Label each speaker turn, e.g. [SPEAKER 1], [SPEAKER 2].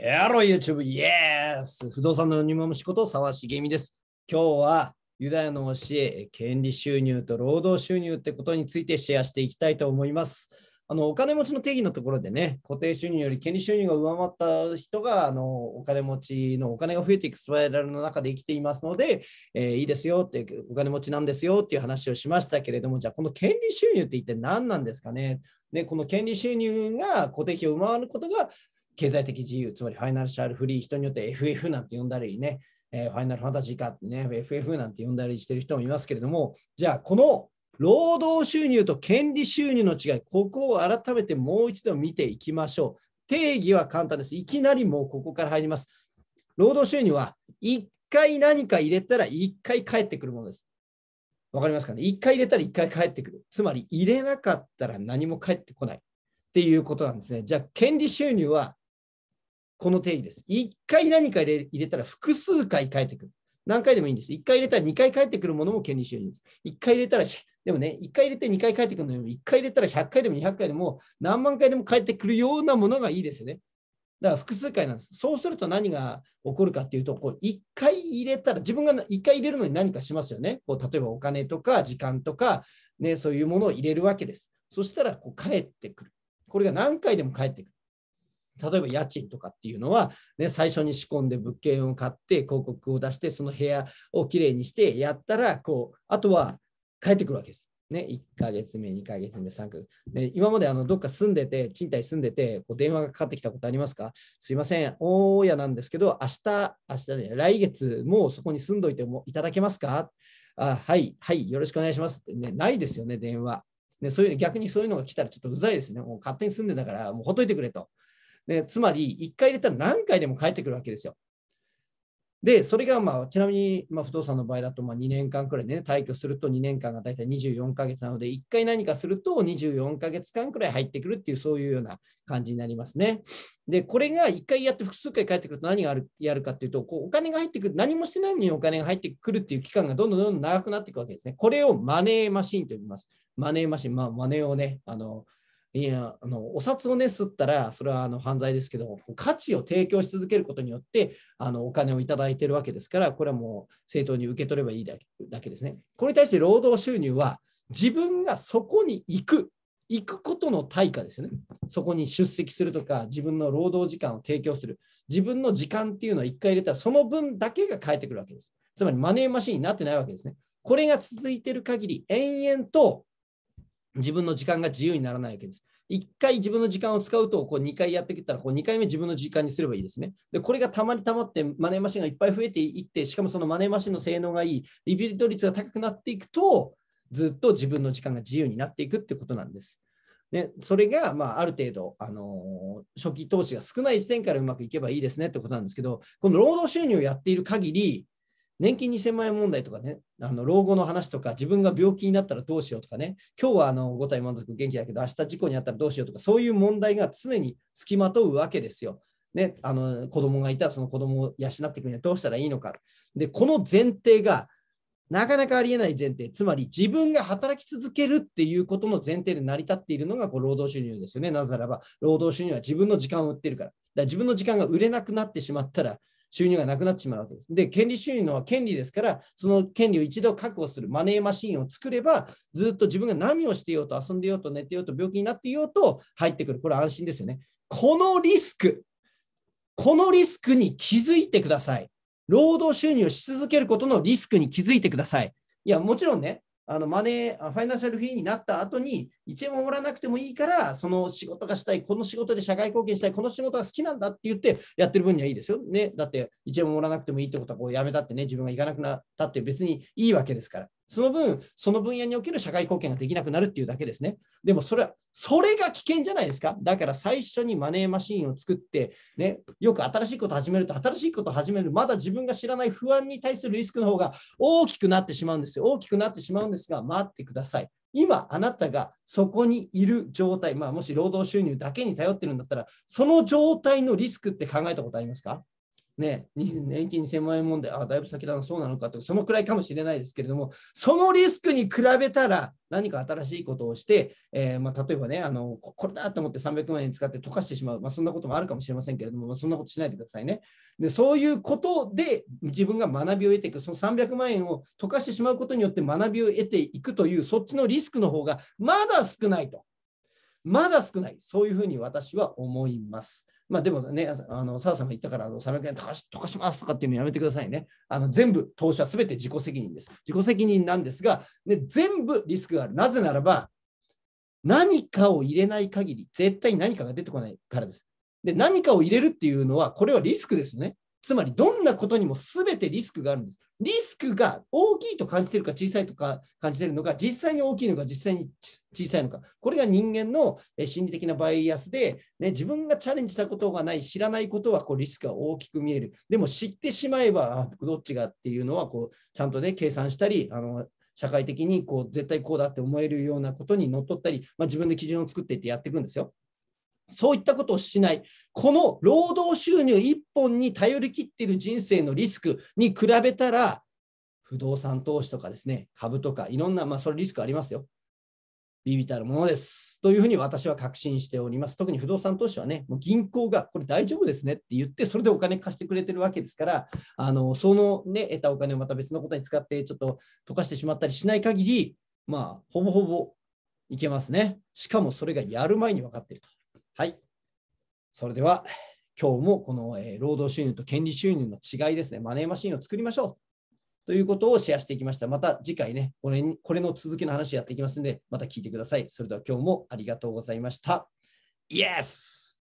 [SPEAKER 1] やろー YouTube! イエス不動産の鬼まむこと沢茂美です。今日はユダヤの教え、権利収入と労働収入ってことについてシェアしていきたいと思います。あのお金持ちの定義のところでね、固定収入より権利収入が上回った人があのお金持ちのお金が増えていくスパイラルの中で生きていますので、えー、いいですよって、お金持ちなんですよっていう話をしましたけれども、じゃあこの権利収入って一体何なんですかね。でこの権利収入が固定費を上回ることが経済的自由、つまりファイナルシャルフリー、人によって FF なんて呼んだりね、えー、ファイナルファンタジーかってね、FF なんて呼んだりしてる人もいますけれども、じゃあ、この労働収入と権利収入の違い、ここを改めてもう一度見ていきましょう。定義は簡単です。いきなりもうここから入ります。労働収入は1回何か入れたら1回返ってくるものです。わかりますかね ?1 回入れたら1回返ってくる。つまり入れなかったら何も返ってこないっていうことなんですね。じゃあ、権利収入はこの定義です。1回何か入れたら複数回返ってくる。何回でもいいんです。1回入れたら2回返ってくるものも権利収入です。1回入れたら、でもね、1回入れて2回返ってくるのよりも、1回入れたら100回でも200回でも、何万回でも返ってくるようなものがいいですよね。だから複数回なんです。そうすると何が起こるかっていうと、こう1回入れたら、自分が1回入れるのに何かしますよね。こう例えばお金とか時間とか、ね、そういうものを入れるわけです。そしたらこう返ってくる。これが何回でも返ってくる。例えば家賃とかっていうのは、ね、最初に仕込んで物件を買って広告を出してその部屋をきれいにしてやったらこうあとは帰ってくるわけです。ね、1ヶ月目、2ヶ月目、3ヶ月ね、今まであのどっか住んでて、賃貸住んでて、こう電話がかかってきたことありますかすいません、大家なんですけど、明日、明日ね、来月もうそこに住んどいてもいただけますかあはい、はい、よろしくお願いしますって、ね。ないですよね、電話。ね、そういう逆にそういうのが来たらちょっとうざいですね。もう勝手に住んでたから、もうほっといてくれと。ね、つまり1回入れたら何回でも返ってくるわけですよ。で、それが、まあ、ちなみに、まあ、不動産の場合だと、まあ、2年間くらいね、退去すると2年間が大体24ヶ月なので、1回何かすると24ヶ月間くらい入ってくるっていう、そういうような感じになりますね。で、これが1回やって複数回帰ってくると何があるやるかっていうと、こうお金が入ってくる、何もしてないのにお金が入ってくるっていう期間がどんどんどんどん長くなっていくわけですね。これをマネーマシンと呼びます。マネーマシン、まあ、マネーをね、あの、いやあのお札をね、吸ったら、それはあの犯罪ですけど、価値を提供し続けることによってあのお金をいただいているわけですから、これはもう正当に受け取ればいいだけだけですね。これに対して労働収入は、自分がそこに行く、行くことの対価ですよね。そこに出席するとか、自分の労働時間を提供する、自分の時間っていうのを1回入れたら、その分だけが返ってくるわけです。つまりマネーマシンになってないわけですね。これが続いている限り、延々と自分の時間が自由にならないわけです。1回自分の時間を使うと、こう2回やってきたら、こう2回目自分の時間にすればいいですね。で、これがたまにたまってマネーマシンがいっぱい増えていって、しかもそのマネーマシンの性能がいい、リピート率が高くなっていくと、ずっと自分の時間が自由になっていくってことなんです。でそれが、まあ、ある程度、あのー、初期投資が少ない時点からうまくいけばいいですねってことなんですけど、この労働収入をやっている限り、年金2000万円問題とかね、あの老後の話とか、自分が病気になったらどうしようとかね、今日はあの5体満足元気だけど、明日事故にあったらどうしようとか、そういう問題が常につきまとうわけですよ。ね、あの子供がいたらその子供を養っていくにはどうしたらいいのか。で、この前提がなかなかありえない前提、つまり自分が働き続けるっていうことの前提で成り立っているのがこう労働収入ですよね。なぜならば、労働収入は自分の時間を売ってるから。だから自分の時間が売れなくなってしまったら、収入がなくなってしまうわけです。で、権利収入のは権利ですから、その権利を一度確保するマネーマシンを作れば、ずっと自分が何をしていようと、遊んでいようと、寝ていようと、病気になっていようと、入ってくる。これ安心ですよね。このリスク、このリスクに気づいてください。労働収入をし続けることのリスクに気づいてください。いや、もちろんね、あのマネー、ファイナンシャルフリーになった後に、1円ももらなくてもいいから、その仕事がしたい、この仕事で社会貢献したい、この仕事が好きなんだって言ってやってる分にはいいですよ。ね、だって1円ももらなくてもいいってことは、こうやめたってね、自分が行かなくなったって別にいいわけですから。その分、その分野における社会貢献ができなくなるっていうだけですね。でもそれは、それが危険じゃないですか。だから最初にマネーマシーンを作って、ね、よく新しいこと始めると、新しいこと始める、まだ自分が知らない不安に対するリスクの方が大きくなってしまうんですよ。大きくなってしまうんですが、待ってください。今、あなたがそこにいる状態、まあ、もし労働収入だけに頼ってるんだったら、その状態のリスクって考えたことありますかね、年金2000万円問題、あだいぶ先だな、そうなのかとそのくらいかもしれないですけれども、そのリスクに比べたら、何か新しいことをして、えー、まあ、例えばねあの、これだと思って300万円使って溶かしてしまう、まあ、そんなこともあるかもしれませんけれども、まあ、そんなことしないでくださいねで。そういうことで自分が学びを得ていく、その300万円を溶かしてしまうことによって学びを得ていくという、そっちのリスクの方がまだ少ないと。まだ少ない。そういうふうに私は思います。まあでもね、あの澤さんが言ったから、あの300円溶かしますとかっていうのやめてくださいね。あの全部投資はべて自己責任です。自己責任なんですが、ね、全部リスクがある。なぜならば、何かを入れない限り、絶対に何かが出てこないからです。で、何かを入れるっていうのは、これはリスクですね。つまりどんなことにも全てリスクがあるんです。リスクが大きいと感じてるか小さいとか感じてるのが実際に大きいのか実際に小さいのか。これが人間の心理的なバイアスで、ね、自分がチャレンジしたことがない、知らないことはこうリスクが大きく見える。でも知ってしまえばどっちがっていうのはこうちゃんとね計算したり、あの社会的にこう絶対こうだって思えるようなことにのっとったり、まあ、自分で基準を作っていってやっていくんですよ。そういったことをしない、この労働収入1本に頼りきっている人生のリスクに比べたら、不動産投資とかですね、株とか、いろんな、まあ、それリスクありますよ。ビビたるものです。というふうに私は確信しております。特に不動産投資はね、もう銀行がこれ大丈夫ですねって言って、それでお金貸してくれてるわけですから、あのその、ね、得たお金をまた別のことに使って、ちょっと溶かしてしまったりしない限り、まあ、ほぼほぼいけますね。しかもそれがやる前に分かってると。はい。それでは、今日もこの、えー、労働収入と権利収入の違いですね、マネーマシンを作りましょうということをシェアしていきました。また次回ね、これにこれの続きの話やっていきますので、また聞いてください。それでは今日もありがとうございました。イエス